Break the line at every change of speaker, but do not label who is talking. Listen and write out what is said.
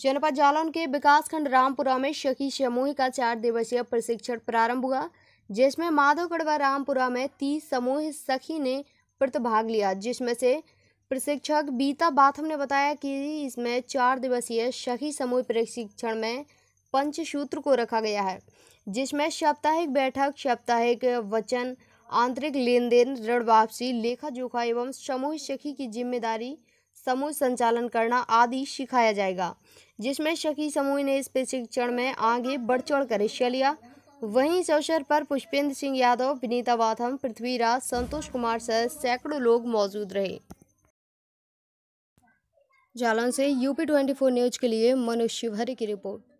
जनपद जालौन के विकासखंड रामपुरा में शखी समूह का चार दिवसीय प्रशिक्षण प्रारंभ हुआ जिसमें माधवगढ़ व रामपुरा में तीस समूह सखी ने प्रतिभाग लिया जिसमें से प्रशिक्षक बीता बाथम ने बताया कि इसमें चार दिवसीय सखी समूह प्रशिक्षण में पंचसूत्र को रखा गया है जिसमें साप्ताहिक बैठक साप्ताहिक वचन आंतरिक लेन देन ऋण वापसी लेखा जोखा एवं समूह सखी की जिम्मेदारी समूह संचालन करना आदि सिखाया जाएगा जिसमें शकी समूह ने इस प्रशिक्षण में आगे बढ़ चढ़ कर हिस्सा लिया वहीं इस अवसर पर पुष्पेंद्र सिंह यादव विनीता वाथम पृथ्वीराज संतोष कुमार सहित सैकड़ों लोग मौजूद रहे जालौन से यूपी
ट्वेंटी फोर न्यूज के लिए मनोज शिवहरी की रिपोर्ट